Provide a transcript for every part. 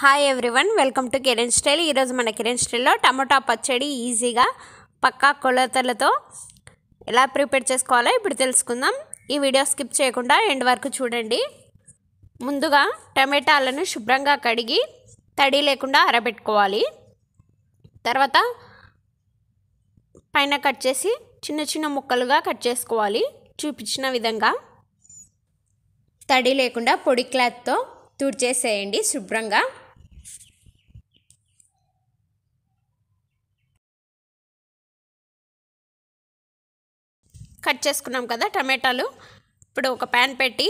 hi everyone welcome to Kiran style ఈరోజు మన కిరణ్ స్టైల్లో టమాటా పచ్చడి ఈజీగా పక్కా కొలతలతో ఎలా ప్రిపేర్ చేసుకోవాలో ఇప్పుడు తెలుసుకుందాం ఈ వీడియో స్కిప్ చేయకుండా ఎండ్ వరకు చూడండి ముందుగా టమాటాలను శుభ్రంగా కడిగి తడి లేకుండా అరబెట్టుకోవాలి తర్వాత పైన కట్ చేసి చిన్న చిన్న ముక్కలుగా కట్ చేసుకోవాలి చూపించిన విధంగా తడి లేకుండా పొడి క్లాత్తో తుడిచేసేయండి శుభ్రంగా కట్ చేసుకున్నాం కదా టమాటాలు ఇప్పుడు ఒక ప్యాన్ పెట్టి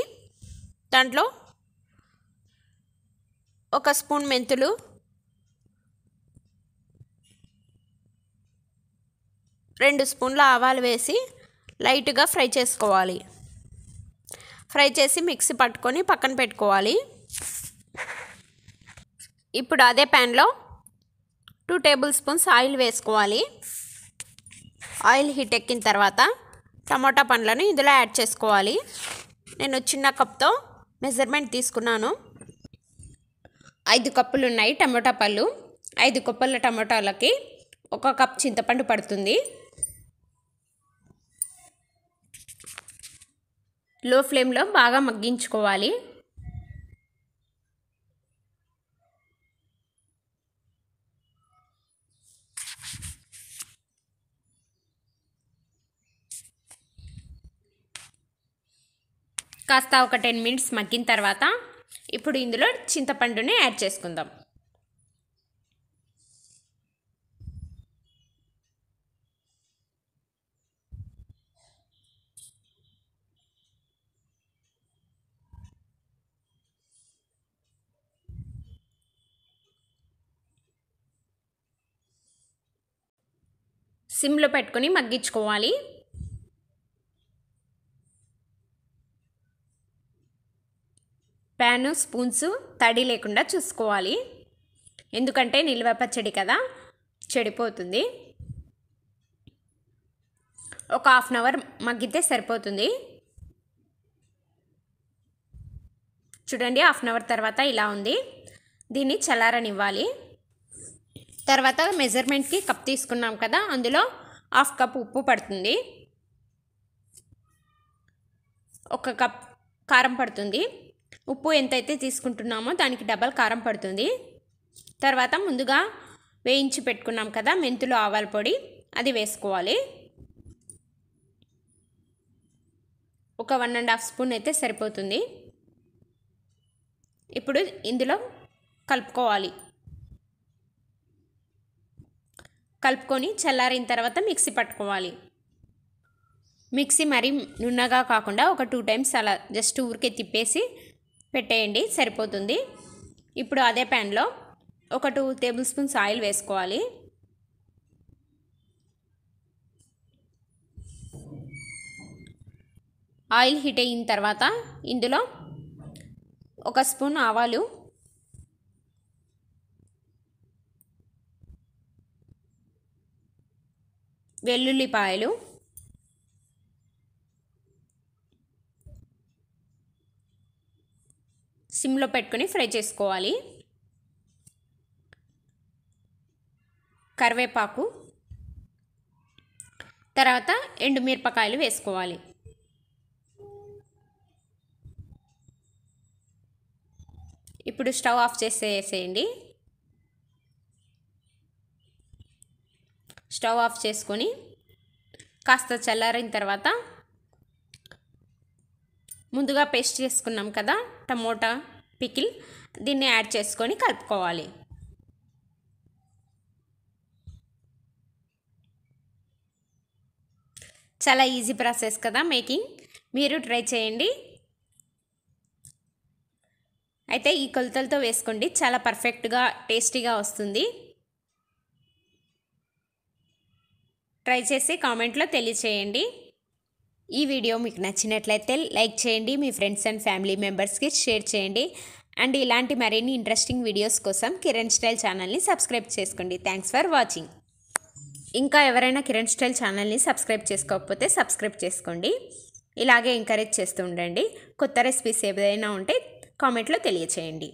దాంట్లో ఒక స్పూన్ మెంతులు రెండు స్పూన్ల ఆవాలు వేసి లైట్గా ఫ్రై చేసుకోవాలి ఫ్రై చేసి మిక్సీ పట్టుకొని పక్కన పెట్టుకోవాలి ఇప్పుడు అదే ప్యాన్లో టూ టేబుల్ స్పూన్స్ ఆయిల్ వేసుకోవాలి ఆయిల్ హీట్ ఎక్కిన తర్వాత టమోటా పండ్లను ఇందులో యాడ్ చేసుకోవాలి నేను చిన్న కప్తో మెజర్మెంట్ తీసుకున్నాను ఐదు కప్పులు ఉన్నాయి టమోటా పళ్ళు ఐదు కప్పుల టమోటాలకి ఒక కప్ చింతపండు పడుతుంది లో ఫ్లేమ్లో బాగా మగ్గించుకోవాలి కాస్త ఒక టెన్ మినిట్స్ మగ్గిన తర్వాత ఇప్పుడు ఇందులో చింతపండుని యాడ్ చేసుకుందాం సిమ్లో పెట్టుకుని మగ్గించుకోవాలి ప్యాను స్పూన్స్ తడి లేకుండా చూసుకోవాలి ఎందుకంటే నిల్వ పచ్చడి కదా చెడిపోతుంది ఒక హాఫ్ అన్ అవర్ మగ్గితే సరిపోతుంది చూడండి హాఫ్ అన్ అవర్ తర్వాత ఇలా ఉంది దీన్ని చల్లారనివ్వాలి తర్వాత మెజర్మెంట్కి కప్ తీసుకున్నాం కదా అందులో హాఫ్ కప్ ఉప్పు పడుతుంది ఒక కప్ కారం పడుతుంది ఉప్పు ఎంతైతే తీసుకుంటున్నామో దానికి డబల్ కారం పడుతుంది తర్వాత ముందుగా వేయించి పెట్టుకున్నాం కదా మెంతులు ఆవాల పొడి అది వేసుకోవాలి ఒక వన్ అండ్ హాఫ్ స్పూన్ అయితే సరిపోతుంది ఇప్పుడు ఇందులో కలుపుకోవాలి కలుపుకొని చల్లారిన తర్వాత మిక్సీ పట్టుకోవాలి మిక్సీ మరీ నున్నగా కాకుండా ఒక టూ టైమ్స్ అలా జస్ట్ ఊరికే తిప్పేసి పెట్టేయండి సరిపోతుంది ఇప్పుడు అదే ప్యాన్లో ఒక టూ టేబుల్ స్పూన్స్ ఆయిల్ వేసుకోవాలి ఆయిల్ హీట్ అయిన తర్వాత ఇందులో ఒక స్పూన్ ఆవాలు వెల్లుల్లిపాయలు సిమ్లో పెట్టుకుని ఫ్రై చేసుకోవాలి కరివేపాకు తర్వాత ఎండుమిరపకాయలు వేసుకోవాలి ఇప్పుడు స్టవ్ ఆఫ్ చేసేసేయండి స్టవ్ ఆఫ్ చేసుకొని కాస్త చల్లారిన తర్వాత ముందుగా పేస్ట్ చేసుకున్నాం కదా టమోటా పికిల్ దీన్ని యాడ్ చేసుకొని కలుపుకోవాలి చాలా ఈజీ ప్రాసెస్ కదా మేకింగ్ మీరు ట్రై చేయండి అయితే ఈ కొలతలతో వేసుకోండి చాలా పర్ఫెక్ట్గా టేస్టీగా వస్తుంది ట్రై చేసి కామెంట్లో తెలియచేయండి ఈ వీడియో మీకు నచ్చినట్లయితే లైక్ చేయండి మీ ఫ్రెండ్స్ అండ్ ఫ్యామిలీ మెంబర్స్కి షేర్ చేయండి అండ్ ఇలాంటి మరిన్ని ఇంట్రెస్టింగ్ వీడియోస్ కోసం కిరణ్ స్టైల్ ఛానల్ని సబ్స్క్రైబ్ చేసుకోండి థ్యాంక్స్ ఫర్ వాచింగ్ ఇంకా ఎవరైనా కిరణ్ స్టైల్ ఛానల్ని సబ్స్క్రైబ్ చేసుకోకపోతే సబ్స్క్రైబ్ చేసుకోండి ఇలాగే ఎంకరేజ్ చేస్తూ ఉండండి కొత్త రెసిపీస్ ఏదైనా ఉంటే కామెంట్లో తెలియచేయండి